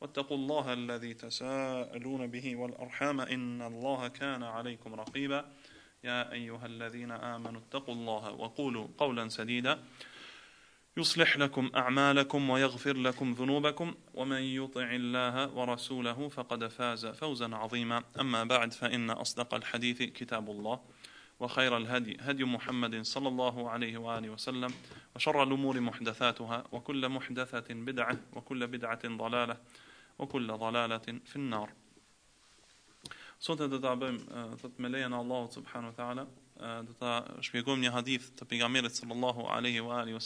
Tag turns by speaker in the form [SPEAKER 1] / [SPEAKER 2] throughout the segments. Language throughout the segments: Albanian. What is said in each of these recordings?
[SPEAKER 1] واتقوا الله الذي تساءلون به والأرحام إن الله كان عليكم رقيبا يا أيها الذين آمنوا اتقوا الله وقولوا قولا سديدا يصلح لكم أعمالكم ويغفر لكم ذنوبكم ومن يطع الله ورسوله فقد فاز فوزا عظيما أما بعد فإن أصدق الحديث كتاب الله وخير الهدي هدي محمد صلى الله عليه وآله وسلم وشر الأمور محدثاتها وكل محدثة بدعة وكل بدعة ضلالة o kulla dhalalatin fin nar. Sot e dhe të abëm, dhe me lejën Allah subhanu wa ta'ala, dhe të shpjegum një hadith të pigamirit sallallahu alaihi wa alihi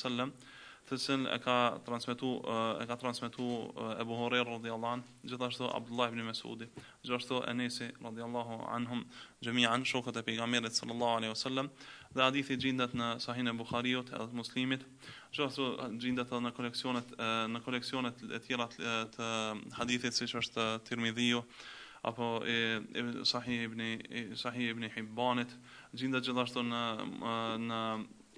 [SPEAKER 1] të cilën e ka transmetuar e ka transmetuar Ebu Hurairah radhiyallahu an, gjithashtu Abdullah ibn Mesudi gjithashtu Enesi radhiyallahu anhum gjithëmijan shokët e pejgamberit sallallahu alaihi wasallam dhe hadithi gjendet në Sahih e Buhariut edhe të Muslimit gjithashtu gjendet edhe në koleksionet në koleksionet e tjera të hadithit siç është Tirmidhiu apo e, e Sahih ibn Sahih ibn Hibbanit gjendet gjithashtu në në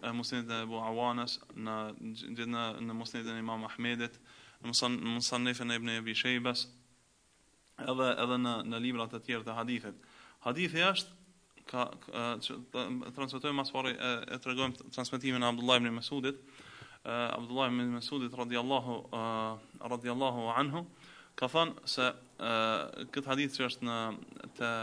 [SPEAKER 1] e musnit e Ebu Awanës, në gjithë në, në e Imam Ahmedit, në musnifën e Ibn e Shejbës, edhe, edhe në, në librat të tjerë të hadithit. Hadithi është, ka, ka transmetojmë mas pari, e, e të regojmë transmetimin e Abdullah ibn Mesudit, e, Abdullah ibn Mesudit, radiallahu, e, radiallahu anhu, ka thënë se e, këtë hadith që është në, të,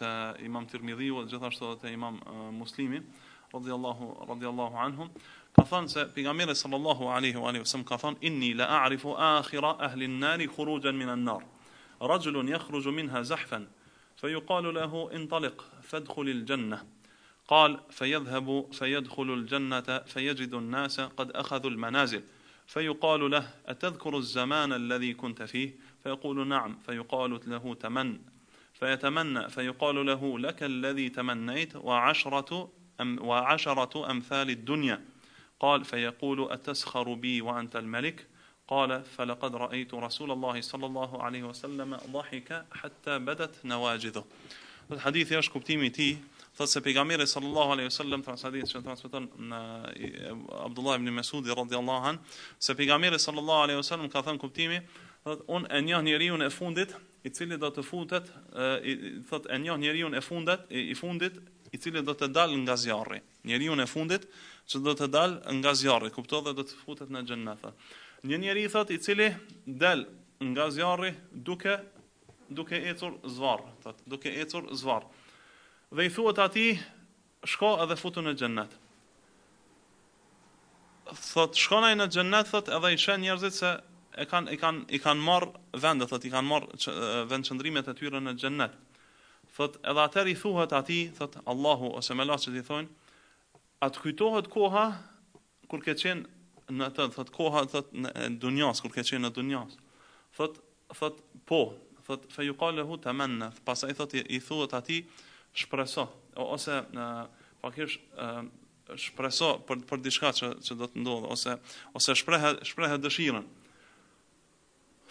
[SPEAKER 1] të imam Tirmidhiu, gjithashtu dhe të imam e, muslimi, e, رضي الله رضي الله عنهم كفان بيغامير صلى الله عليه واله وسلم كفان اني لا اعرف اخر اهل النار خروجا من النار رجل يخرج منها زحفا فيقال له انطلق فادخل الجنه قال فيذهب فيدخل الجنه فيجد الناس قد اخذوا المنازل فيقال له اتذكر الزمان الذي كنت فيه فيقول نعم فيقال له تمن فيتمنى فيقال له لك الذي تمنيت وعشره وعشرة أمثال الدنيا قال فيقول أتسخر بي وأنت الملك قال فلقد رأيت رسول الله صلى الله عليه وسلم ضحك حتى بدت navajido. الحديث يشكو është kuptimi thotë se pejgamberi sallallahu alaihi wasallam transmeton që transmeton në Abdullah ibn Mesudi radhiyallahu an, se pejgamberi sallallahu alaihi wasallam ka thënë kuptimi, thotë un e njoh njeriu e fundit, i cili do të futet, thotë e njoh njeriu në fundet, i fundit i cili do të dalë nga zjarri. Njeri unë e fundit, që do të dalë nga zjarri, kupto dhe do të futet në xhennet. Një njeri i thot, i cili dal nga zjarri duke, duke ecur zvarë, thot, duke ecur zvarë. Dhe i thuat ati, shko edhe futu në gjennet. Thot, shkonaj në gjennet, thot, edhe i shen njerëzit se e kanë i kanë i kanë marr vend, thotë i kanë marr vendçëndrimet e tyre në xhennet. Thot edhe atë i thuhet ati, thot Allahu ose me lasë ti thon, at kujtohet koha kur ke qen në atë, thot koha thot në dunjas kur ke qen në dunjas. Thot thot po, thot fa yuqalu tamanna, menë, pasaj thot i thuhet ati, shpreso ose pakish shpreso për për diçka që që do të ndodhë ose ose shpreh shpreh dëshirën.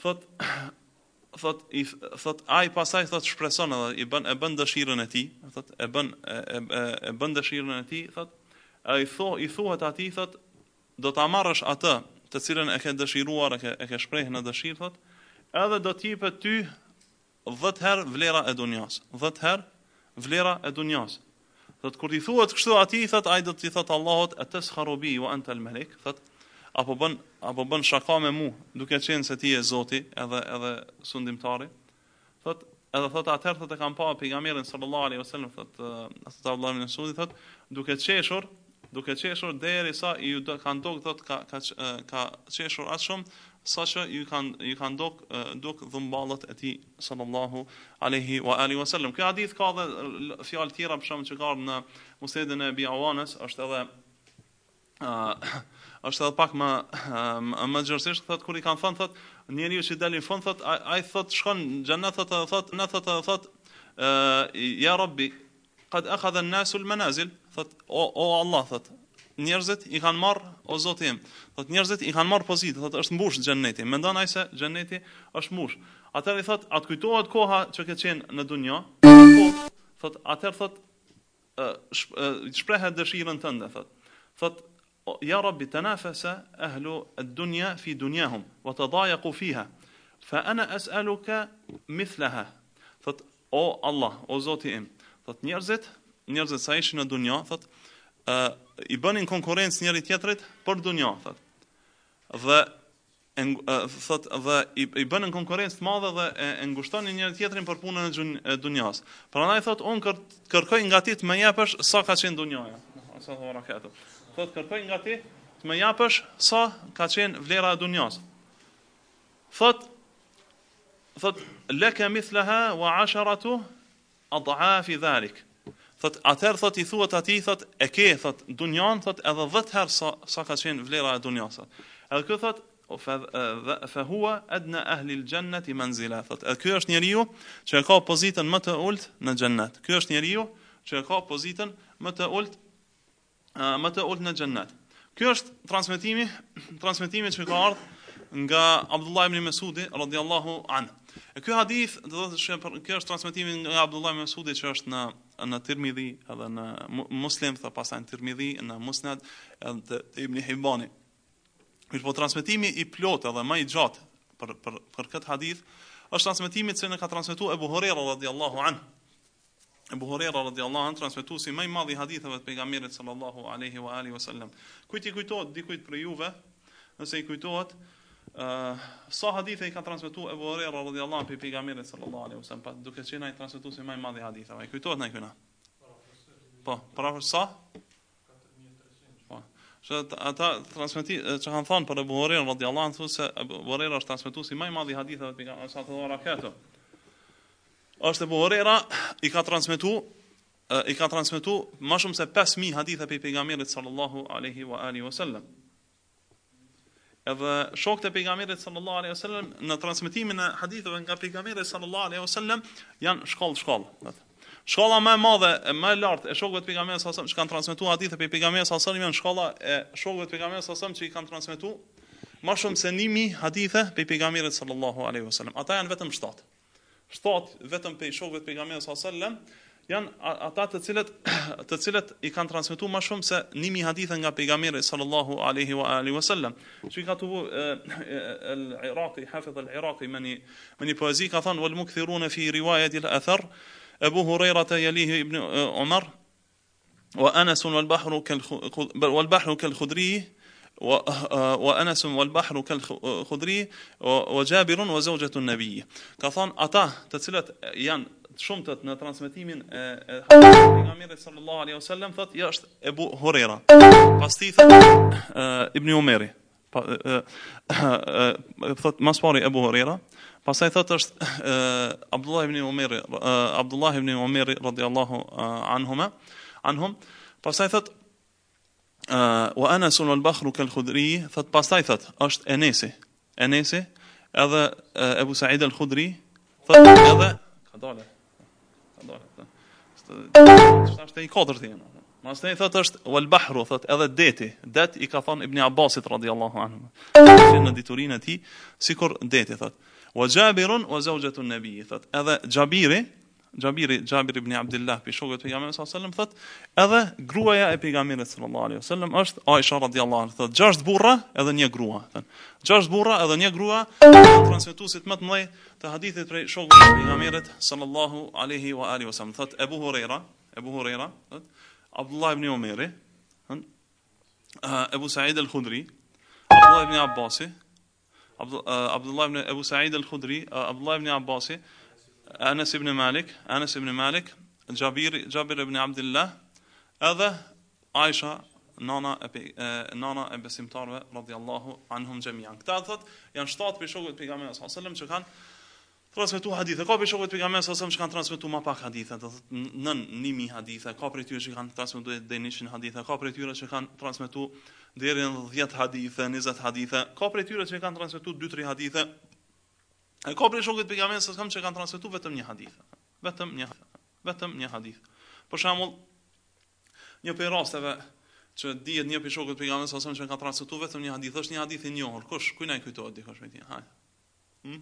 [SPEAKER 1] Thot thot i thot ai pasaj thot shpreson edhe i bën e bën dëshirën e tij, thot e bën e, e, e bën dëshirën e tij, thot ai tho i thuhet atij thot do ta marrësh atë të cilën e ke dëshiruar, e ke e ke në dëshirë thot, edhe do të jepet ty 10 herë vlera e dunjas, 10 herë vlera e dunjas. Thot kur i thuhet kështu atij, thot ai do të thot Allahut atas harubi wa anta al-malik, thot apo bën apo bën shaka me mu, duke qenë se ti je Zoti edhe edhe sundimtari. Thot, edhe thot atëherë thot e kam pa pejgamberin sallallahu alaihi wasallam thot uh, eh, asta thot duke qeshur, duke qeshur derisa ju do kanë dog thot ka ka eh, ka qeshur as shumë saqë ju kan ju kanë dog eh, duk dhumballët e tij sallallahu alaihi wa alihi wasallam. Ky hadith ka dhe fjalë tjera për shkak që kanë në Musnedin e Biawanes është edhe uh, është edhe pak më ehm, më, më thot kur i kanë thon thot njeriu që dalin fund thot ai thot shkon xhennet thot thot na thot thot ja rabbi qad akhadha an-nasu al-manazil thot o, o allah thot njerëzit i kanë marr o zoti im thot njerëzit i kanë marr pozitë thot është mbush xhenneti mendon ai se xhenneti është mbush atë atëri thot at kujtohet koha që ke qenë në dunjë thot atë thot shprehet dëshirën tënde thot thot ya rabbi tanafasa ahlu ad-dunya fi dunyahum wa fiha fa ana as'aluka mithlaha thot allah o zoti im thot njerzit njerzit sa ishin në dunjë i bënin konkurrencë njëri tjetrit për dunjë thot dhe dhe i, i bënën konkurrencë të madhe dhe e, e ngushtonin njëri tjetrin për punën e dunjas. Prandaj thot on kërkoj nga ti të më japësh sa ka qenë dunjaja. Sa thot kërkoj nga ti të më japësh sa ka qen vlera e dunjas. Thot thot laka mithlaha wa asharatu adhaf dhalik. Thot ather thot i thuat ati thot e ke thot dunjan thot edhe 10 herë sa sa ka qen vlera e dunjas. Edhe kë thot fa fa huwa adna ahli aljannati manzila thot ky është njeriu që ka pozitën më të ulët në xhennet ky është njeriu që ka pozitën më të ulët më të ullë në gjennet. Kjo është transmitimi, transmetimi që ka ardhë nga Abdullah ibn Mesudi, radhiyallahu anë. E kjo hadith, dhe dhe shë, kjo është transmitimi nga Abdullah ibn Mesudi që është në në Tirmidhi edhe në Muslim, thë pasaj në Tirmidhi, në Musnad, edhe të Ibn Hibani. Mirë po, transmitimi i plotë edhe ma i gjatë për, për, për këtë hadith, është transmitimi që në ka transmitu Ebu Horera, radiallahu anë e buhurera radiallahu anë, transmitu si maj madhi haditheve të pejgamberit sallallahu aleyhi wa aleyhi wa sallam. i kujtojt, dikujt për juve, nëse i kujtojt, Uh, sa hadithe i ka transmitu e Huraira rrëdi Allah për pika sallallahu alaihi wasallam, pat, duke qena i transmitu si maj madhi hadithë i kujtojt në i kujna po, prafër sa po, që ata transmiti, që kanë thonë për e Huraira rrëdi Allah në se e Huraira është transmitu si i madhi hadithë për pika mirët sallallahu alai është e buhorera, i ka transmitu, i ka transmitu ma shumë se 5.000 hadithe për i pejgamerit sallallahu aleyhi wa aleyhi wa sallam. Edhe shokët e pejgamerit sallallahu aleyhi wa sallam, në transmitimin e haditheve nga pejgamerit sallallahu aleyhi wa sallam, janë shkallë shkallë. Shkalla më e madhe, më e lartë e shokëve të pejgamberit sa që kanë transmetuar hadithe për pejgamberin sa sallam janë shkalla e shokëve të pejgamberit sa që i kanë transmetuar më shumë se 1000 hadithe për pejgamberin sallallahu alaihi wasallam. Ata janë vetëm 7. shtat vetëm pe shokëve të pejgamberit sallallahu alajhi wasallam janë ata të cilët të cilët i kanë transmetuar më shumë se 1000 hadithe nga pejgamberi sallallahu alaihi wa alihi wasallam. Çi ka tuvu al-Iraqi Hafiz al-Iraqi meni meni poezi ka thënë wal mukthiruna fi riwayat al-athar Abu Huraira yalihi ibn Umar wa Anas wal bahru kal wal bahru kal khudri Eh, eh, wa Anas wal Bahr kal eh, Khudri wa Jabir wa zawjatu an Ka thon ata te jan shumë në transmetimin e pejgamberit sallallahu alaihi wasallam thot ja është Ebu Hurera. Pasti thot Ibn Umeri. Thot më sporë Ebu Hurera. Pastaj thot është Abdullah ibn Umeri, Abdullah ibn Umeri radhiyallahu anhuma, anhum. Pastaj thot Uh, wa ana sunul bahru kal khudri fat pastaj that esh enesi enesi edhe uh, ebu said al khudri fat edhe ka dole ka dole sta i katërt thien mas tani that esh wal bahru that edhe deti det i ka thon ibn abbasit radhiyallahu anhu si ne diturin e ti sikur deti that wa jabirun wa zawjatu an nabi that edhe jabiri Xhabiri Xhabir ibn Abdullah pe shokët e pejgamberit sallallahu alaihi wasallam thot edhe gruaja e pejgamberit sallallahu alaihi wasallam është Aisha radhiyallahu anha thotë gjashtë burra edhe një grua thënë gjashtë burra edhe një grua transmetuesit më të mëdhej hadithit prej shokëve të pejgamberit sallallahu alaihi wa alihi wasallam thot Abu Huraira Abu Huraira thotë Abdullah ibn Umair thënë Abu eh, Sa'id al-Khudri Abdullah ibn Abbasi eh, Abdullah ibn Abu Sa'id al-Khudri eh, Abdullah ibn Abbasi Anas ibn Malik, Anas ibn Malik, Jabir Jabir ibn Abdullah, edhe Aisha nana e, nana e besimtarve radhiyallahu anhum jami'an. Këta thot janë 7 për e pejgamberit sallallahu alajhi wasallam që kanë transmetu hadithe. Ka për shokët e pejgamberit sallallahu që kanë transmetu më pak hadithe, do thot nimi hadithe. Ka për tyre që kanë transmetu deri në hadithe. Ka për tyre që kanë transmetu deri në 10 hadithe, 20 hadithe. Ka për tyre që kanë transmetu 2-3 hadithe, E ka prej shokët për jamen, se kam që kanë transmitu vetëm një hadith. Vetëm një hadith. Vetëm një hadith. Për shemull, një për rasteve që dihet një për shokët për jamen, se kam që kanë transmitu vetëm një hadith. është një hadith i njohër. Kush, kujna i kujtojt, dikush me ti. Hajë. Hmm?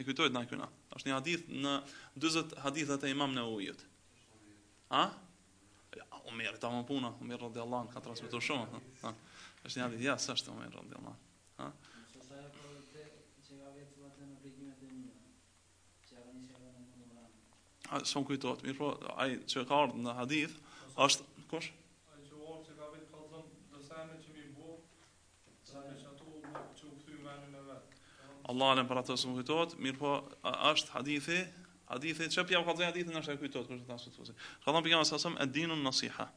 [SPEAKER 1] E kujtojt na kujna. është një hadith në 20 hadithet e imam në ujët. Ha? Ja, Umer, ta më puna. Umer, rrëdhe Allah, ka transmitu shumë. Ha? është një hadith, ja, së është Umer, rrëdhe Ha? son kujtohet mirë po ai që ka ardhur në hadith është kush Allah në për atës më kujtot, mirë po, është hadithi, hadithi, që pja më ka të zënë hadithi në është e kujtot, kështë të asë të të të të të të të të. sasëm, e dinun nësiha.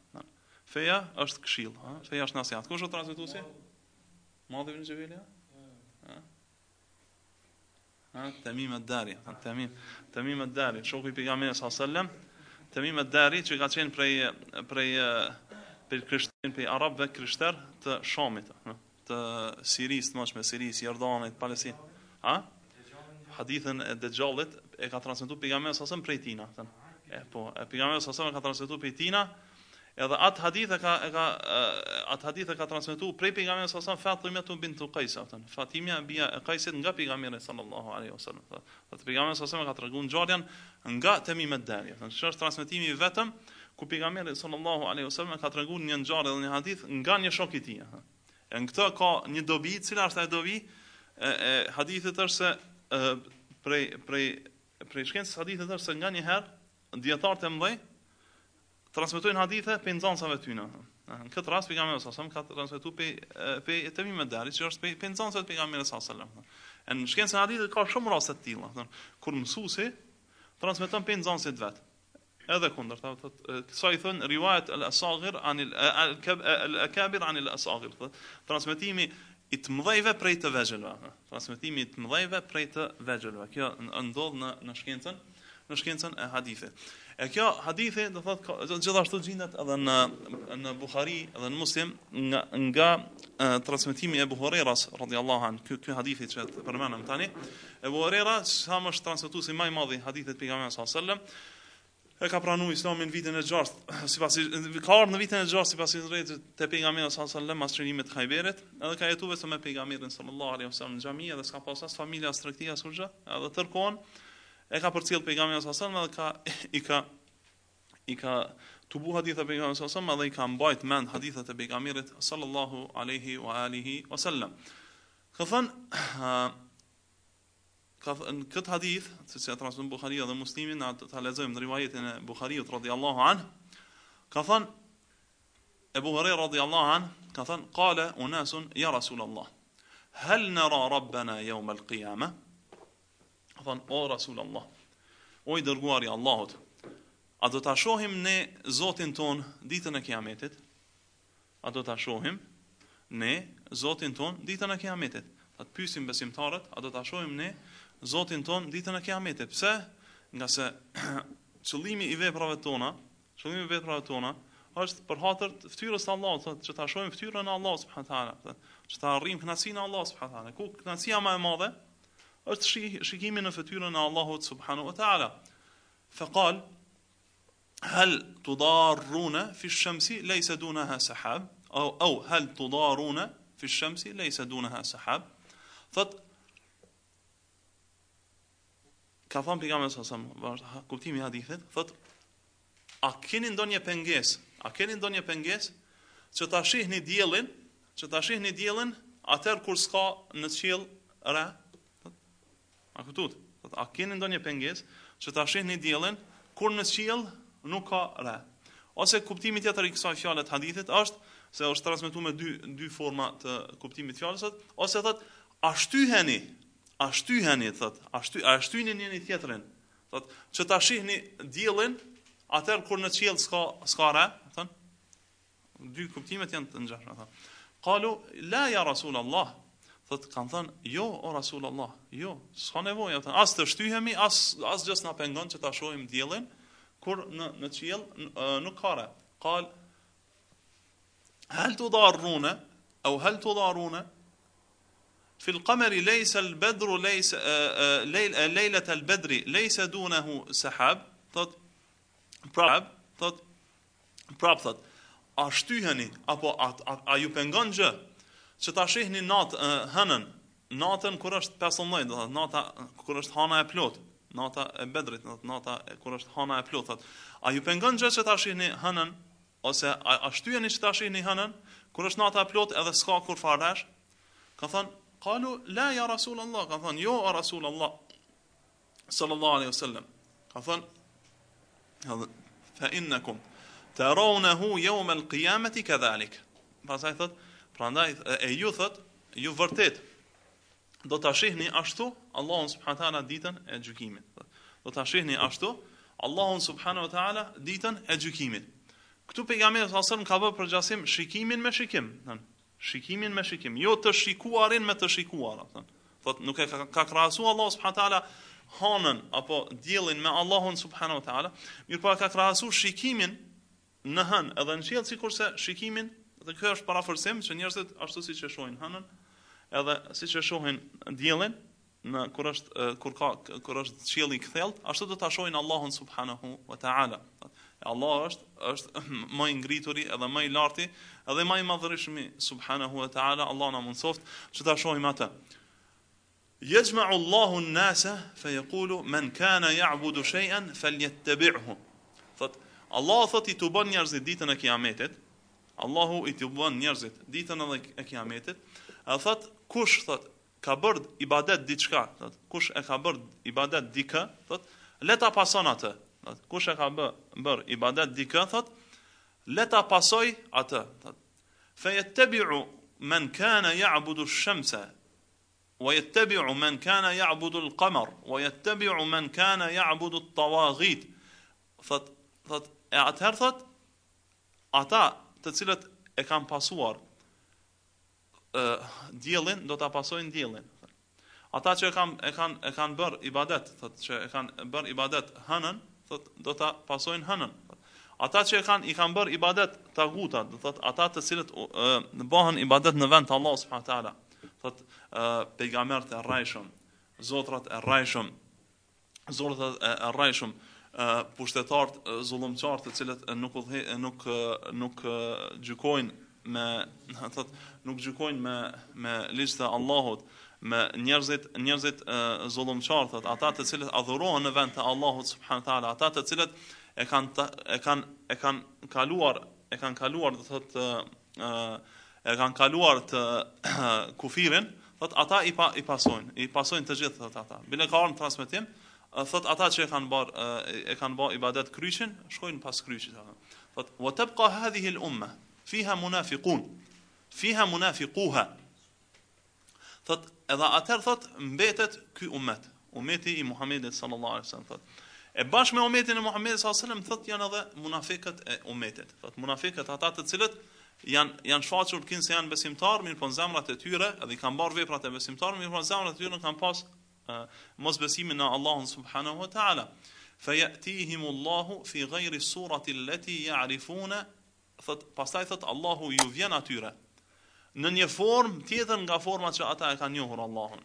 [SPEAKER 1] Feja është këshil, feja është nësiha. Kështë të të të të të të të të të të të të të të Tamim ad-Dari, Tamim, Tamim ad-Dari, shoku i pejgamberit sallallahu alajhi wasallam, Tamim ad-Dari që ka qenë prej prej për krishterin, për arabëve dhe krishter të shomit, të siris, të mëshme, siris, jordanit, palesin, ha? Hadithën e dëgjallit e ka transmitu për për për për për tina, për për për për për ka për për për për Edhe at hadith e ka e ka at hadith e ka transmetuar prej pejgamberit sallallahu alajhi wasallam Fatimia bint Qais, atë Fatimia bija e Qaisit nga pejgamberi sallallahu alaihi wasallam. Atë pejgamberi sallallahu alajhi wasallam ka treguar ngjarjen nga Temi Medani. Atë është transmetimi i vetëm ku pejgamberi sallallahu alaihi wasallam ka treguar një ngjarje dhe një hadith nga një shok i tij. Në këtë ka një dobi, cila është ai dobi? E, e hadithet është se prej prej prej shkencës hadithi hadithit se nga një herë dietarët e mëdhenj transmetojnë hadithe pe nxënësave të tyre. Në këtë rast pejgamberi sa sa ka transmetuar pe pe të mi medalit që është pe nxënësave të pejgamberit sa sa. Në shkencën e hadithit ka shumë raste të tilla, thonë kur mësuesi transmeton pe nxënësit vet. Edhe kundër, thotë sa i thon riwayat al-asagir an al-akabir an al-asagir, transmetimi i të mëdhejve prej të vegjëlve. Transmetimi i të mëdhejve prej të vegjëlve. Kjo ndodh në në shkencën, në shkencën e hadithit. E kjo hadithi do thot gjithashtu gjendet edhe në në Buhari edhe në Muslim nga nga transmetimi e Buhariras radhiyallahu an ky ky hadithi që të përmendëm tani. E Buhariras sa më është transmetuesi më i madh i hadithit pejgamberit sallallahu alaihi wasallam e ka pranuar Islamin në vitin e 6 sipas ka ardhur në vitin e 6 sipas rrethit te pejgamberi sallallahu alajhi wasallam pas çrënimit të Khayberit edhe ka jetuar vetëm me pejgamberin sallallahu alajhi wasallam në xhami dhe s'ka pas as familja as tregtia as kurrë edhe tërkon e ka përcjell pejgamberi sallallahu alajhi wasallam dhe ka i ka i ka tubu bu hadithat e pejgamberit sallallahu alajhi wasallam dhe i ka mbajt mend hadithat e pejgamberit sallallahu alaihi wa alihi wasallam. Ka thon ka thën, këtë hadith, siç e transmeton Buhariu dhe Muslimi, na ta lexojmë në rivajetin e Buhariut radhiyallahu an, ka thon Ebu Hurajra radhiyallahu an, ka thon qala unasun ya rasulullah. Hal nara rabbana yawm al-qiyamah? thënë, o Rasul Allah, o i dërguari Allahot, a do të shohim ne Zotin ton ditën e kiametit? A do të shohim ne Zotin ton ditën e kiametit? A të pysim besimtarët, a do të shohim ne Zotin ton ditën e kiametit? Pse? Nga se qëllimi i veprave tona, qëllimi i veprave tona, është për hatër të ftyrës të Allahut, të që ta shohim fytyrën e Allahut subhanahu taala, të që ta arrijmë kënaqësinë e Allahut subhanahu taala. Ku kënaqësia më e madhe? është shikimi në fëtyrën e Allahut subhanu wa ta'ala. Fa qal hal të fi shamsi lejse dunaha ha sahab, au, au hal të fi shamsi lejse dunaha ha sahab, thot, ka fam pikam e sasëm, kuptimi hadithit, thot, a keni ndonje penges, a keni ndonje penges, që ta shihni një djelin, që ta shihni një djelin, atër kur s'ka në qilë, ra, A kuptot? Thot, a keni ndonjë pengesë që ta shihni diellin kur në qiell nuk ka rë. Ose kuptimi tjetër i kësaj fjale të hadithit është se është transmetuar me dy dy forma të kuptimit të fjalës, ose thotë a shtyheni, a shtyheni thotë, a shty a shtyni njëri tjetrin. Thotë që ta shihni diellin atëherë kur në qiell s'ka s'ka rë, thon. Dy kuptimet janë të ngjashme, thon. Qalu la ya ja, rasulullah, thot kanë thënë jo o rasul allah jo s'ka nevojë ata as të shtyhemi as as gjës na pengon që ta shohim diellin kur në në qiell nuk ka re qal hal tudarruna au hal tudarruna fi al-qamari laysa al-badru laysa layl al-badri laysa dunahu sahab thot prab thot prab thot a shtyheni apo a, a, a ju pengon gjë që ta shihni natë hënën, natën kur është 15, do të thotë nata kur është hana e plot, nata e bedrit, do të thotë nata kur është hana e plot, thotë, a ju pengon gjë që ta shihni hënën ose a, a shtyheni që ta shihni hënën kur është nata e plot edhe s'ka kur farash? Ka thon, qalu la ya rasul allah, ka thon, jo o rasul allah. Sallallahu alaihi wasallam. Ka thon, fa innakum tarawnahu yawm al-qiyamati kadhalik. Pastaj thotë Pra ndaj, e, e ju thët, ju vërtet, do të shihni ashtu, Allahun subhanahu ditën e gjykimit. Do të shihni ashtu, Allahun subhanahu wa taala ditën e gjykimit. Këtu pejgamberi sallallahu alajhi ka bërë përgjasim shikimin me shikim, thon. Shikimin me shikim, jo të shikuarin me të shikuar, thon. Thot nuk e ka, ka krahasu Allahu subhanahu taala hanën apo diellin me Allahun subhanahu wa taala, mirëpo ka krahasu shikimin në hën edhe në qiell sikurse shikimin Dhe kjo është parafërsim që njerëzit ashtu siç e shohin hënën, edhe siç e shohin diellin në kur është kur ka kur është qielli i kthellt, ashtu do ta shohin Allahun subhanahu wa taala. Allah është është më i ngrituri edhe më i larti edhe më i madhërisëmi subhanahu wa taala. Allah na mundsoft që ta shohim atë. Yajma'u Allahu an-nasa fa yaqulu man kana ya'budu shay'an falyattabi'hu. Thot Allah thotë i të bën njerëzit ditën e kiametit, Allahu i të bën njerëzit ditën edhe e kiametit. A thot kush thot ka bërë ibadet diçka, thot kush e ka bërë ibadet dikë, thot le ta pason atë. Thot kush e ka bër bërë ibadet dikë, thot le ta pasoj atë. Thot fe yettabi'u man kana ya'budu ash-shamsa wa men man kana ya'budu al-qamar wa yattabi'u man kana ya'budu at-tawaghit. Thot thot e atëherë thot ata të cilët e kanë pasuar ë diellin do ta pasojnë diellin. Ata që e kanë e kanë e kanë bër ibadet, thotë që e kanë bër ibadet hënën, thotë do ta pasojnë hënën. Ata që e kanë i kanë bër ibadet tagutat, do thotë ata të cilët ë bëhen ibadet në vend të Allahut subhanahu teala. Thotë ë pejgamberët e rrajshëm, zotrat e rrajshëm, zotrat e rrajshëm, pushtetarë zullumqarë të cilët nuk, udhë nuk, nuk gjykojnë me do thot, nuk gjykojnë me me ligj e Allahut me njerëzit njerëzit zullumqar thot ata të cilët adhurohen në vend të Allahut subhanahu teala ata të cilët e kanë e kanë e kanë kaluar e kanë kaluar do thot e, e kanë kaluar të kufirin thot ata i pa i pasojnë i pasojnë të gjithë thot ata bile ka ardhur transmetim thot ata që e kanë bar e kanë bë ibadet kryqin, shkojnë pas kryqit ata. Thot wa tabqa hadhihi al-umma fiha munafiqun. Fiha munafiquha. Thot edhe atë thot mbetet ky ummet, ummeti i Muhamedit sallallahu alaihi wasallam thot. E bashkë me ummetin e Muhamedit sallallahu alaihi wasallam thot janë edhe munafiqët e ummetit. Thot munafiqët ata të cilët janë janë shfaqur kin se janë besimtar, mirë po zemrat e tyre, edhe i kanë marrë veprat e besimtarëve, mirë po zemrat e tyre kanë pas mos besimin në Allahun subhanahu wa taala fa yatihim Allahu fi ghayri surati allati ya'rifuna thot pastaj thot Allahu ju vjen atyre në një form tjetër nga forma që ata e kanë njohur Allahun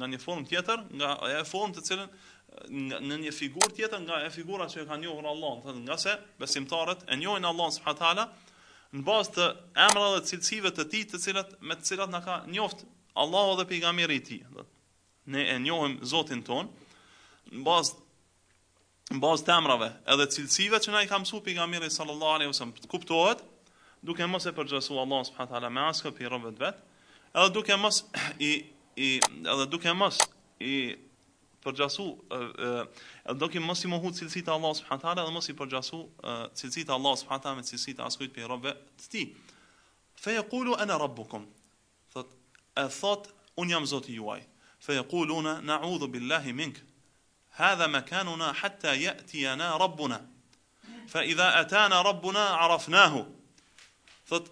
[SPEAKER 1] në një form tjetër nga ajo form të cilën në një figurë tjetër nga e figura që e kanë njohur Allahun thot nga se besimtarët e njohin Allahun subhanahu taala në bazë të emrave dhe cilësive të tij të cilat me të cilat na ka njoft Allahu dhe pejgamberi i tij ne e njohim Zotin ton në bazë në bazë të emrave edhe cilësive që na i ka mësuar pejgamberi sallallahu alaihi wasallam kuptohet duke mos e përgjësu Allah subhanahu taala me askë për rrobat vet edhe duke mos i i edhe duke mos i përgjësu edhe duke mos i mohu cilësitë e Allah subhanahu taala edhe mos i përgjësu cilësitë e Allah subhanahu taala me cilësitë e askujt për rrobat të tij fa yaqulu ana rabbukum thot e thot un jam zoti juaj fe na'udhu billahi mink hadha makanuna hatta ya'tiyana rabbuna fa idha atana rabbuna arafnahu thot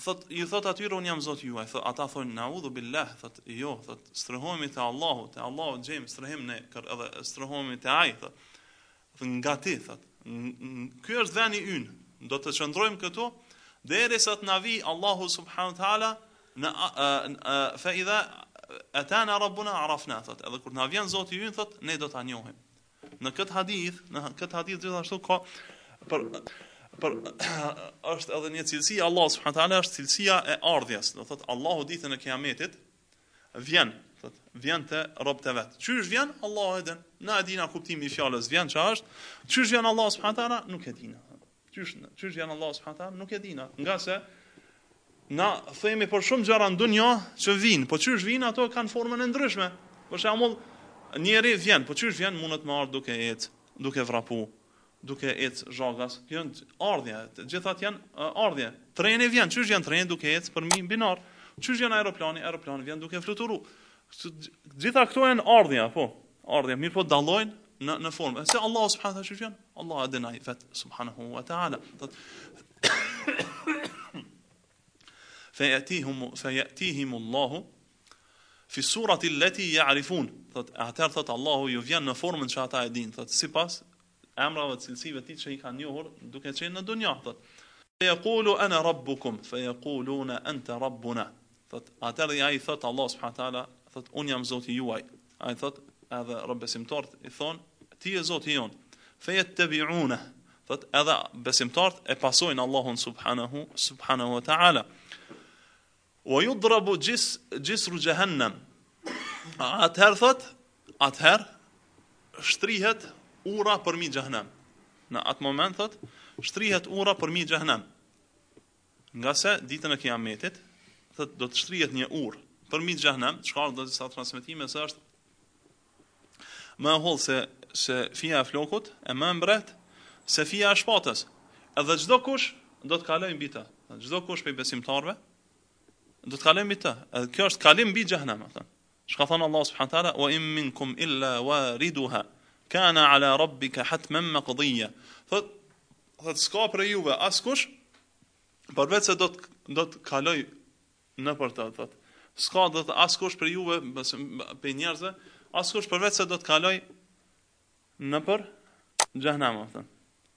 [SPEAKER 1] thot ju thot aty un jam zoti juaj thot ata thon na'udhu billah thot jo thot strehohemi te allahu te allahu jem strehem ne edhe strehohemi te aj thot nga ti thot ky es dhani yn do te qendrojm këtu derisa te na vi allahu subhanahu taala na fa idha atana rabbuna arafna thot edhe kur na vjen zoti i thot ne do ta njohim në këtë hadith në këtë hadith gjithashtu ka për për është edhe një cilësi Allah subhanahu taala është cilësia e ardhjes do thot Allahu ditën e kiametit vjen thot vjen te robët e vet çysh vjen Allahu eden na e dina kuptimi i fjalës vjen është? çysh vjen Allah subhanahu taala nuk e dina çysh çysh vjen Allah subhanahu taala nuk e dina nga se na themi për shumë gjëra në dunjë që vinë, po çysh vinë ato kanë formën e ndryshme. Për po shembull, njëri vjen, po çysh vjen mund të marr duke ec, duke vrapu, duke ec zhogas. Kjo është ardhja, të gjithat janë ardhje. Treni vjen, çysh vjen treni duke ec për mi binar. Qysh vjen aeroplani, aeroplani vjen duke fluturu. Gjitha këto janë ardhja, po. Ardhja, mirë po dallojnë në në formë. Se Allah subhanahu wa taala, Allah e subhanahu wa taala fejatihum fejatihim Allahu fi surati allati ya'rifun. Thot atëherë thot Allahu ju vjen në formën që ata e dinë, thot sipas emrave të cilësive të tij që i kanë njohur duke qenë në dunjë, thot. yaqulu ana rabbukum, fejaquluna anta rabbuna. Thot atëherë ai thot Allah subhanahu taala, thot un jam Zoti juaj. Ai thot edhe rrobesimtort i thon ti je Zoti jon. Fejattabi'una. Thot edhe besimtort e pasojnë Allahun subhanahu subhanahu wa taala. O ju drabu gjisë gjis gjehennem. Atëherë thot, atëherë, shtrihet ura për mi gjehennem. Në atë moment thot, shtrihet ura për mi gjehennem. Nga se, ditën e kja metit, thët, do të shtrihet një ur për mi gjehennem, që ka do të disa transmitime së është, më hollë se, se fia e flokut, e më mbret, se fia e shpatës. Edhe gjdo kush, do të kalojnë bita. Gjdo kush për i besimtarve, do të kalojmë të. Edhe kjo është kalim mbi xhenem, thon. Çka thon Allah subhanahu teala, "Wa in minkum illa wariduha kana ala rabbika hatman maqdiya." Thot, thot s'ka për juve askush, por vetë se do të do të kaloj në për të, thot. S'ka do të askush për juve, për njerëzve, askush për vetë se do të kaloj në për xhenem, thon.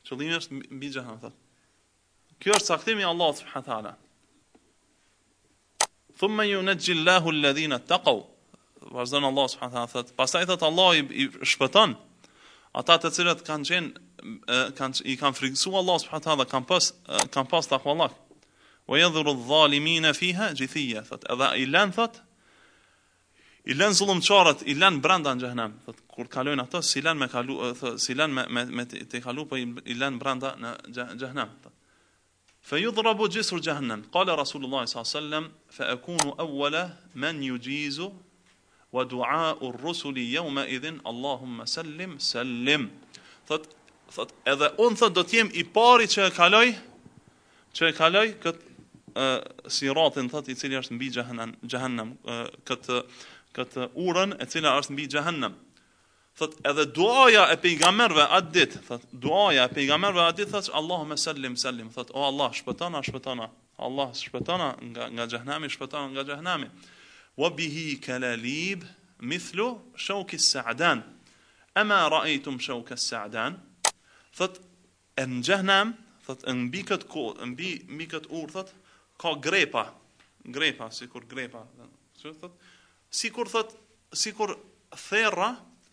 [SPEAKER 1] Qëllimi është mbi xhenem, thot. Kjo është saktimi Allah Allahut subhanahu thumma yunajji Allahu alladhina taqaw. Vazdon Allah subhanahu wa taala. Pastaj thot Allah i, i shpëton ata të cilët kanë qenë kanë i kanë frikësuar Allah subhanahu wa taala, kanë pas kanë pas takwallah. Wa yadhuru adh fiha jithiya. Thot edha i lan thot i lan zullumçarët, i lan brenda në xhenem. Thot kur kalojnë ato, si lan me kalu thot si lan me me, te kalu po i lan brenda në xhenem. Thot Fe ju dhrabu gjisur gjahnem, kala Rasulullah s.a.s. Fe e kunu awwala men ju gjizu, wa dua u rusuli jaume idhin, Allahumme sellim, sellim. Thot, thot, edhe unë thot do t'jem i pari që e kaloj, që e kaloj këtë uh, siratin, thot, i cili është mbi gjahnem, këtë, këtë urën e cila është mbi gjahnem. Thot edhe duaja e pejgamberve at dit, thot duaja e pejgamberve at dit thot Allahumma sallim sallim, thot o Allah shpëtona shpëtona, Allah shpëtona nga nga xhehenami shpëtona nga xhehenami. Wa bihi kalalib mithlu shawk saadan, sadan Ama ra'aytum shawk as-sa'dan? Thot en xhehenam, thot en mbi kët ku, mbi mbi kët urthat ka grepa, grepa sikur grepa, thot. Sikur thot sikur therra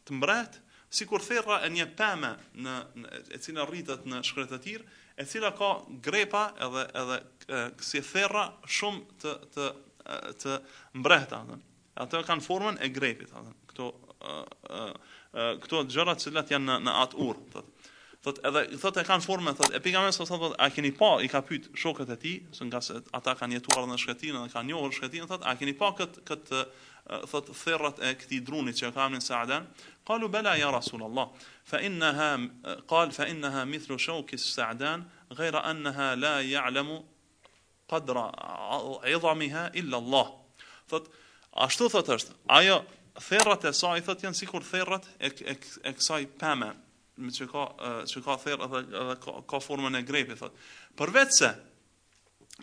[SPEAKER 1] të mbret, si kur therra e një peme në, në e cila rritet në shkretë të tirë, e cila ka grepa edhe edhe e, si therra shumë të të të mbret atë. Ato kanë formën e grepit atë. Këto ë ë këto gjëra të cilat janë në, në atë urë, thotë. Thot edhe thot e kanë formën, thot e pikamen sa thot, a keni pa i ka pyet shokët e tij, se nga se ata kanë jetuar në shkretin dhe kanë njohur shkretin, thot a keni pa kët kët thot therrat e këtij druni që kanë në Saadan, قالوا بلى يا رسول الله فإنها قال فإنها مثل شوك السعدان غير أنها لا يعلم قدر عظمها إلا الله thot ashtu thot është ajo therrat e saj thot janë sikur therrat e e, e kësaj pame me çka ka çka ka therr edhe edhe ka, ka formën e grepit thot përveçse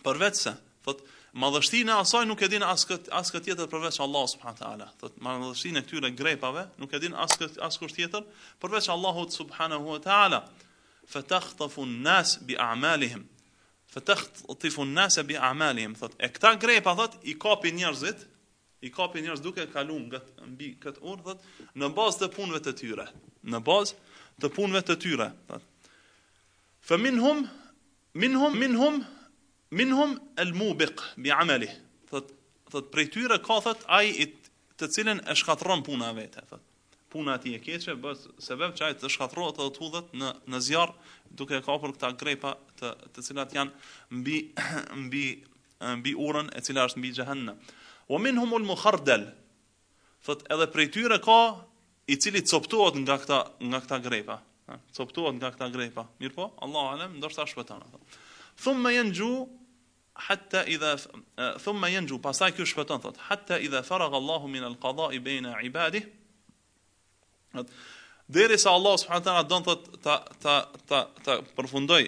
[SPEAKER 1] përveçse thot Madhështinë e asaj nuk e din as kët as kët tjetër përveç Allahut subhanahu wa taala. Thotë madhështinë e këtyre grepave nuk e din as kët as kusht tjetër përveç Allahut subhanahu wa taala. Fatakhtafu an-nas bi a'malihim. Fatakhtafu an-nas bi a'malihim. E këta grepa thot i kapin njerëzit, i kapin njerëz duke kaluar nga mbi kët urdhët në bazë të punëve të tyre, në bazë të punëve të tyre. Thotë. Fa minhum minhum minhum minhum el mubiq bi amali thot thot prej tyre ka thot ai i të cilën e shkatron puna vetë thot puna e e keqe bëhet sebeb që ai të shkatërrohet dhe të hudhet në në zjarr duke kapur këta grepa të të cilat janë mbi mbi mbi urën e cila është mbi xhehenna wa minhum al mukhardal thot edhe prej tyre ka i cili coptohet nga këta nga këta grepa coptohet nga këta grepa mirë po Allah alem ndoshta shpëton thot thumë me jenë gju, hatta idha eh, thumma yanju pasaj ky shpëton thot hatta idha faragha Allahu min al-qada i baina ibadi deri sa Allah subhanahu taala don thot ta ta ta ta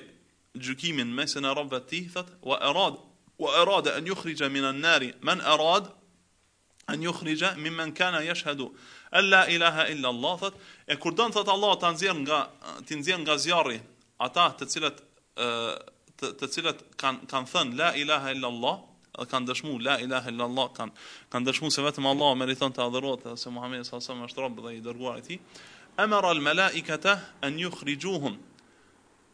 [SPEAKER 1] gjykimin mesën e robëve të tij thot wa arad wa arada an yukhrija min an-nar man arad an yukhrija mimman kana yashhadu an la ilaha illa Allah thot e kur don thot Allah ta nxjerr nga ti nxjerr nga zjarri ata të cilët eh, të, të cilat kanë kanë thënë la ilaha illa allah dhe kanë dëshmu la ilaha illa allah kanë kanë dëshmu se vetëm allah meriton të adhurohet dhe se muhamedi sallallahu alaihi wasallam është rob dhe i dërguar i tij amara al malaikata an yukhrijuhum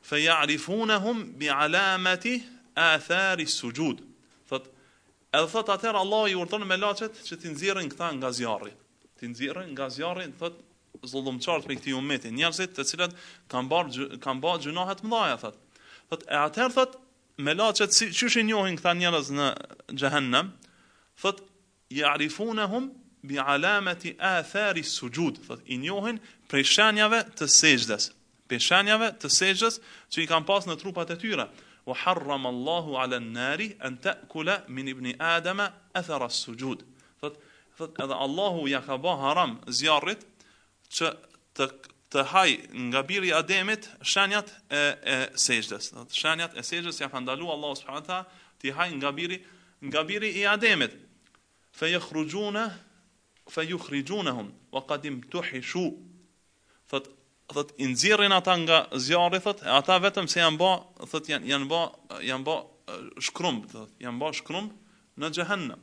[SPEAKER 1] fiya'rifunahum bi'alamati athar as-sujud thot edhe thot atër Allah i urdhon me laçet që ti nxjerrin këta nga zjarri. Ti nxjerrin nga zjarri, thot zullumçart me këtë umet, njerëzit të cilët kanë bërë kanë gjunahet mëdha, thot. Thot e atëher thot me laçet si çysh i njohin këta njerëz në xhehenem. Thot ya'rifunahum bi'alamati athari sujud. Thot i njohin për shenjave të sejdës. prej shenjave të sejdës që i kanë pas në trupat e tyre. Wa harram Allahu 'ala an-nari an ta'kula min ibni adama athara as-sujud. Thot thot edhe Allahu ja ka ba haram zjarrit që të të haj nga biri i Ademit shenjat e, e sejdës. Do të shenjat e sejdës ja ka ndaluar Allahu subhanahu ti haj nga biri nga biri i Ademit. Fa yakhrujuna fa yukhrijunhum wa qad imtuhishu. Fat thot i nxjerrin ata nga zjarri thot ata vetëm se janë bë thot janë janë bë janë bë shkrumb thot janë bë shkrumb në xhehenem.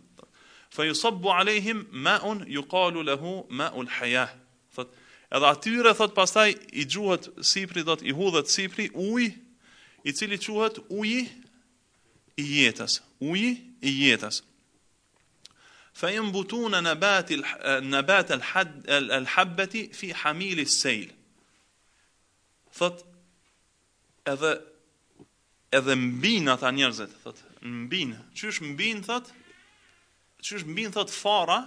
[SPEAKER 1] Fa yusabu alehim ma'un yuqalu lahu ma'ul hayah. Edhe atyre, thot pastaj, i gjuhet sipri, thot, i hudhet sipri, uj, i cili quhet uji i jetës. Uji i jetës. Fa jem butu në nëbati, e l'habbeti fi hamili sejl. Thot, edhe, edhe mbin ata njerëzit, thot, mbin, qysh mbin, thot, qysh mbin, thot, fara,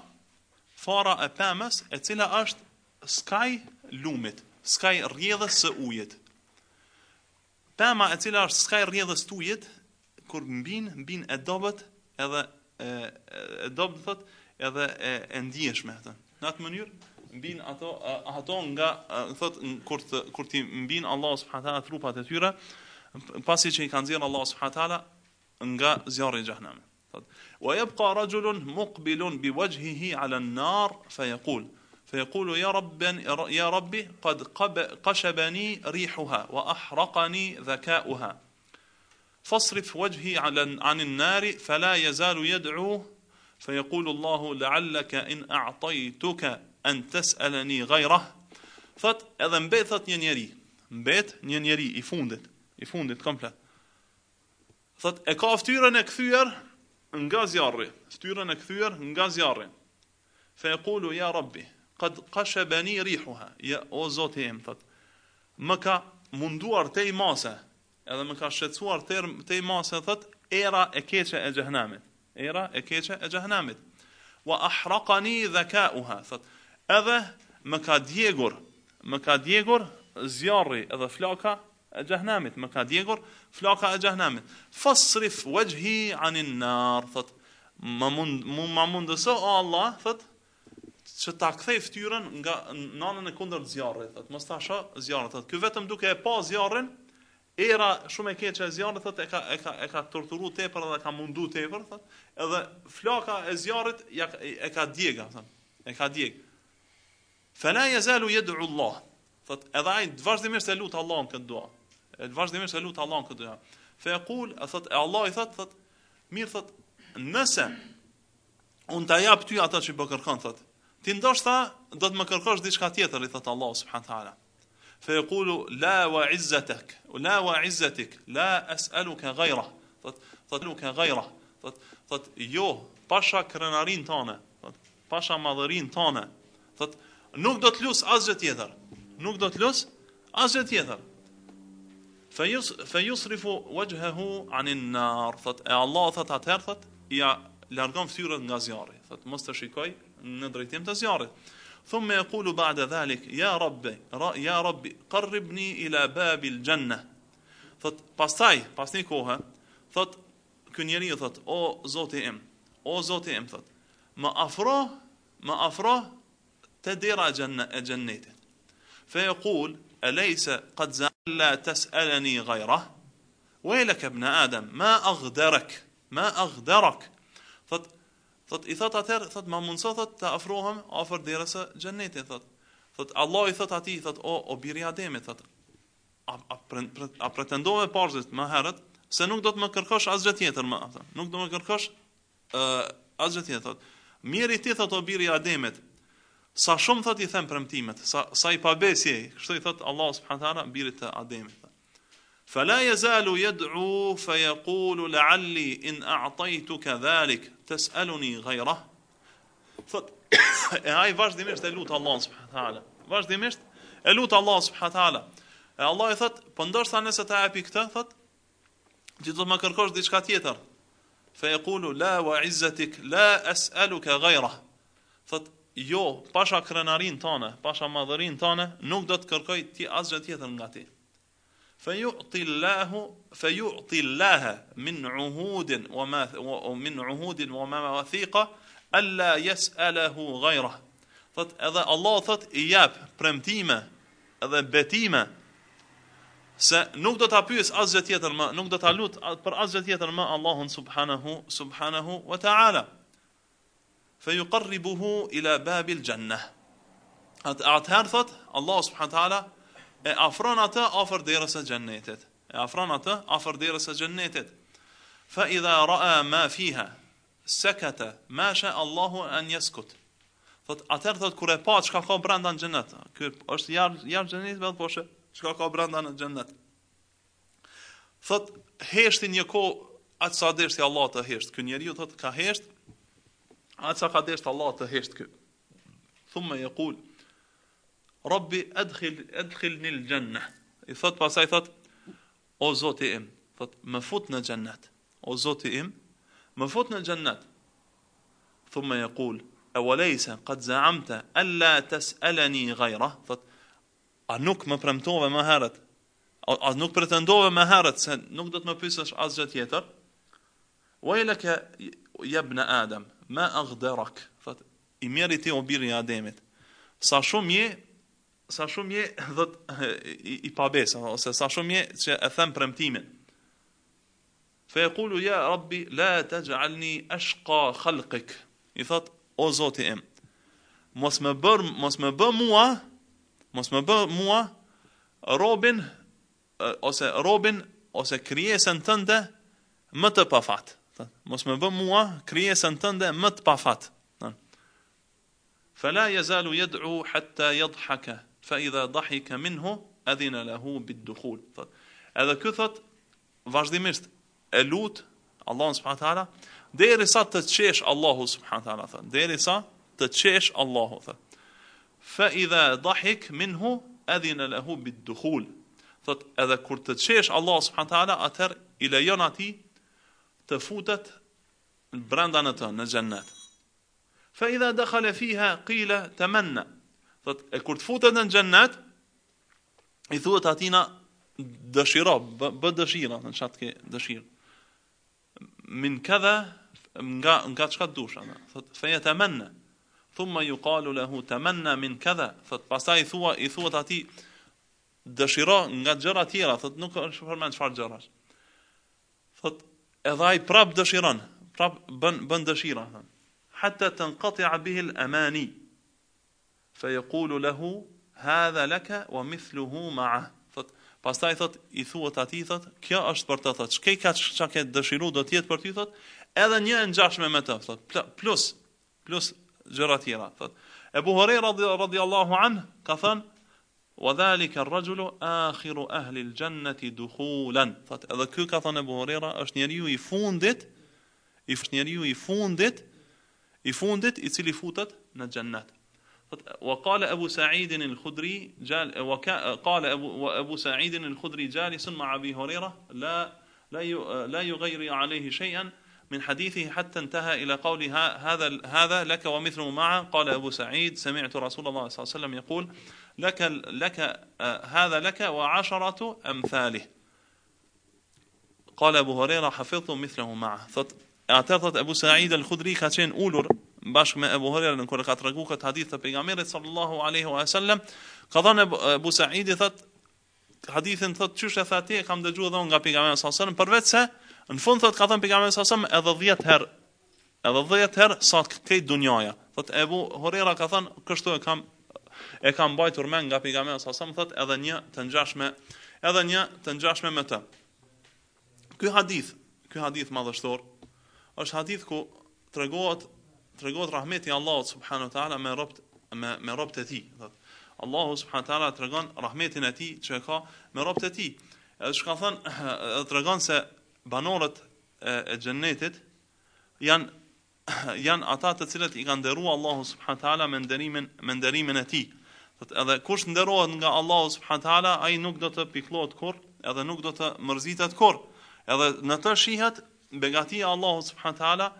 [SPEAKER 1] fara e pëmës, e cila është skaj lumit, skaj rjedhës së ujit. Pema e cila është skaj rjedhës të ujit, kur mbin, mbin e dobet, edhe e, e dobet, thot, edhe e, e ndijeshme. Në atë mënyrë, mbin ato ato nga thot kur të, kur ti mbin Allah subhanahu trupat e tyre pasi që i kanë zirë Allah subhanahu nga zjarri i xhenemit thot wa yabqa rajulun muqbilun bi wajhihi ala an-nar fa فيقول يا رب يا ربي قد قشبني ريحها واحرقني ذكاؤها فاصرف وجهي عن النار فلا يزال يدعو فيقول الله لعلك ان اعطيتك ان تسالني غيره فت اذا بيت ينيري بيت ينيري يفوندت يفوندت كامله فت اكافتيرن كثير ان غازياري ستيرن كثير ان غازياري فيقول يا ربي qad qashabani rihuha ja o zoti im thot më ka munduar te imase edhe më ka shqetësuar te te imase thot era e keqe e xhehenamit era e keqe e xhehenamit wa ahraqani dhakauha thot edhe më ka djegur më ka djegur zjarri edhe flaka e xhehenamit më ka djegur flaka e xhehenamit fasrif wajhi anin nar thot më mund ma mundso o allah thot që ta kthej fytyrën nga nanën e kundër të zjarrit. Atë mos tasha zjarrin. Atë ky vetëm duke e pa zjarrin, era shumë e keqe e zjarrit, thotë e ka e ka e ka torturu tepër dhe ka mundu tepër, thotë. Edhe flaka e zjarrit ja e ka djega, thotë. E ka djeg. Fala yazalu yad'u Allah. Thotë, edhe ai vazhdimisht e lut Allahun këtë dua. E vazhdimisht e lut Allahun këtë dua. Fa yaqul, thotë e Allah i thotë, thotë, mirë thotë, nëse un ta jap ty ata që bë kërkon, thotë, Ti ndoshta do të më kërkosh diçka tjetër i thot Allah subhanahu taala. Fa yaqulu la wa izzatak, la wa izzatik, la as'aluka ghayra. Thot thot nuk ka ghayra. Thot thot jo, pasha krenarin tonë, thot pasha madhërin tonë. Thot nuk do të lus asgjë tjetër. Nuk do të lus asgjë tjetër. Fa yus fa yusrifu wajhahu 'anin nar. Thot e Allah thot atëherë thot ja largon fytyrën nga zjarri. Thot mos të shikoj من دريتم تزيارت ثم يقول بعد ذلك يا ربي يا ربي قربني الى باب الجنه ثوت باستاي باستني كوها ثوت كنيري ثوت او زوتي ام او زوتي ام ثوت ما افرو ما افرو تدير جنه جنيته فيقول اليس قد لا تسالني غيره ويلك ابن ادم ما اغدرك ما اغدرك فت... Thot i thot atëherë, thot më mundso thot të afrohem afër derës së xhennetit, thot. Thot Allah i thot atij, thot o o biri i Ademit, thot. A a, pre, pre, a parzit më herët se nuk do të më kërkosh asgjë tjetër më, thot. Nuk do më kërkosh ë uh, asgjë tjetër, thot. Mirë ti thot o biri i Ademit. Sa shumë thot i them premtimet, sa sa i pabesi, kështu i thot Allah subhanahu teala birit të Ademit. la yazalu yad'u fa yaqulu la'alli in a'taytuka dhalik të s'aluni gajra, thot, e aj vazhdimisht e lutë Allah subhanët ala, vazhdimisht e lutë Allah subhanët ala, e Allah i thot, pëndër po ta nëse të pi këtë, thot, që të më kërkosh diçka tjetër, fe e kulu, la wa izzetik, la es'elu ke gajra, thot, jo, pasha krenarin tane, pasha madhërin tane, nuk do të kërkoj ti asgjë tjetër nga ti. فيعطي الله فيعطي الله من عهود وما ومن عهود ومواثيق ألا يسأله غيره thot edhe Allah thot i jep premtime edhe betime se nuk do ta pyes asgjë tjetër më, nuk do ta lut për asgjë tjetër më Allahun subhanahu subhanahu wa ta'ala. Feyuqarribuhu ila babil jannah. Atëherë thot Allah subhanahu wa ta'ala e afron atë afër derës së xhennetit. E afron atë afër derës së xhennetit. Fa idha ra'a ma fiha sakata ma sha Allahu an yaskut. Thot atë thot kur e pa çka ka brenda në xhennet. Ky është jar jar xhennet vetë po çka ka brenda në xhennet. Thot heshti një kohë atë sa deshti Allah të hesht. Ky njeriu thot ka hesht atë sa ka deshti Allah të hesht ky. Thumma yaqul Rabbi edhil, edhil një gjenne. I thot pasaj, thot, o zoti im, thot, më fut në gjennet. O zoti im, më fut në gjennet. Thumë e kul, e walejse, qëtë zaamte, alla tes eleni gajra, thot, a nuk më premtove më herët, a nuk pretendove më herët, se nuk do të më pysësh asë gjë tjetër, wa ilaka yabna adam ma aghdarak thot, i miri ti o biri ademit sa shumë je sa shumë je thot i, i pabesë, ose sa shumë je që e them premtimin. e kulu, ja, rabbi la të gjalni ashqa khalqik. I thot o Zoti im, mos më bër mos më bë mua, mos më bë mua robin ose robin ose kryesën tënde më të pafat. Mos më bë mua kryesën tënde më të pafat. Fela yazalu jedru hëtta jedhaka. fa idha dhahika minhu adhina lahu bid dukhul. Thot. Edhe ky thot vazhdimisht e lut Allah subhanahu taala derisa të qesh Allahu subhanahu taala thot. Derisa të qesh Allahu thot. Fa idha dhahik minhu adhina lahu bid dukhul. Thot edhe kur të qesh Allahu subhanahu taala atër i lejon të futet brenda në të në xhennet. Fa idha dakhala fiha qila tamanna thot kur të futet në xhennet i thuhet atina dëshiro bë, dëshira në çat ke dëshirë min kadha nga nga çka dush ana thot feja tamanna thumma yuqalu lahu tamanna min kadha thot pastaj i thua i thuhet atij dëshiro nga gjëra tjera thot nuk është përmen çfarë gjërash thot edhe ai prap dëshiron prap bën bën dëshira thot hatta tanqati'a bihi al fe yekulu lehu hadha laka wa mithluhu ma'a thot pastaj thot i thuat ati thot kjo es per te thot çka ka çka ke dëshiru do të jetë për ty thot edhe një e ngjashme me të thot plus plus gjëra tjera thot e buhari radhiyallahu an ka than wa dhalika ar-rajulu akhir ahli al-jannati dukhulan thot edhe ky ka than e buhari ra është njeriu i fundit i njeriu i fundit i fundit i cili futet në xhennet وقال أبو سعيد الخدري جال وقال أبو, أبو سعيد الخدري جالس مع أبي هريرة لا لا لا يغير عليه شيئا من حديثه حتى انتهى إلى قول هذا هذا لك ومثله معه قال أبو سعيد سمعت رسول الله صلى الله عليه وسلم يقول لك لك آه، هذا لك وعشرة أمثاله قال أبو هريرة حفظت مثله معه اعترضت أبو سعيد الخدري كاتشين أولر bashkë me Ebu Hurajën kur ka treguar këtë hadith të pejgamberit sallallahu alaihi wasallam ka thënë Abu Saidi i thot hadithin thot e shethe e kam dëgjuar dhon nga pejgamberi sallallahu alaihi wasallam përveçse në fund thot ka thënë pejgamberi sallallahu alaihi wasallam edhe 10 herë edhe 10 herë sa të këtë dunjaja thot Ebu Huraira ka thënë kështu e kam e kam bajtur mend nga pejgamberi sallallahu alaihi wasallam thot edhe një të ngjashme edhe një të ngjashme me të ky hadith ky hadith madhështor është hadith ku tregohet të rahmeti rahmeti Allahut subhanu ta'ala me robët me, me robët e ti. Thot. Allahu subhanu ta'ala të regon rahmetin e ti që e ka me robët e ti. Edhe që thon thënë, edhe të se banorët e, e gjennetit janë ata të cilët i kanë ndërua Allahu subhanu ta'ala me ndërimin, me ndërimin e ti. Thot. edhe kush nderohet nga Allahu subhanu ta'ala, a i nuk do të piklot kur, edhe nuk do të mërzitet kur. Edhe në të shihat begatia Allahu subhanu ta'ala,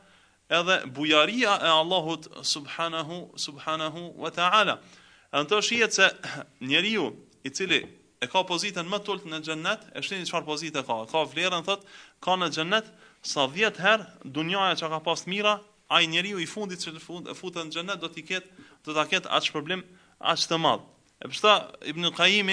[SPEAKER 1] edhe bujaria e Allahut subhanahu subhanahu wa taala. Antë shihet se njeriu i cili e ka pozitën më të ulët në xhennet, e shihni çfarë pozite ka. Ka vlerën thot, ka në xhennet sa 10 herë dunjaja çka ka pas të mira, ai njeriu i fundit që futet në xhennet do të ketë do ta ketë atë problem aq të madh. E përsta Ibn Qayyim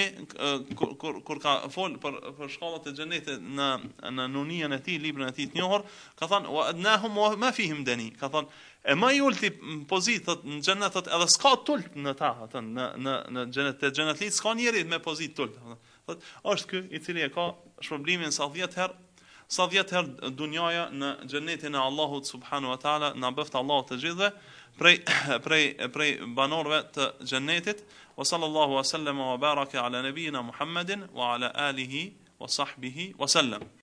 [SPEAKER 1] kur kur kur ka folë për për shkallat e xhenetit në në nunien e tij librin e tij të njohur, ka thënë wa adnahum wa ma fihim dani. Ka thënë, e më ulti pozitë thot në xhenet thot edhe s'ka tul në ta, thot në në në xhenet te s'ka njerit me pozit tul. Thot, është ky i cili e ka shpërblimin sa 10 herë, sa 10 herë dunjaja në xhenetin e Allahut Subhanu wa taala, na bëft Allahu të gjithëve. prej, prej, prej banorëve të xhennetit. Wa sallallahu wa sallama wa baraka ala nabiyyina Muhammedin wa ala alihi wa sahbihi wa sallam.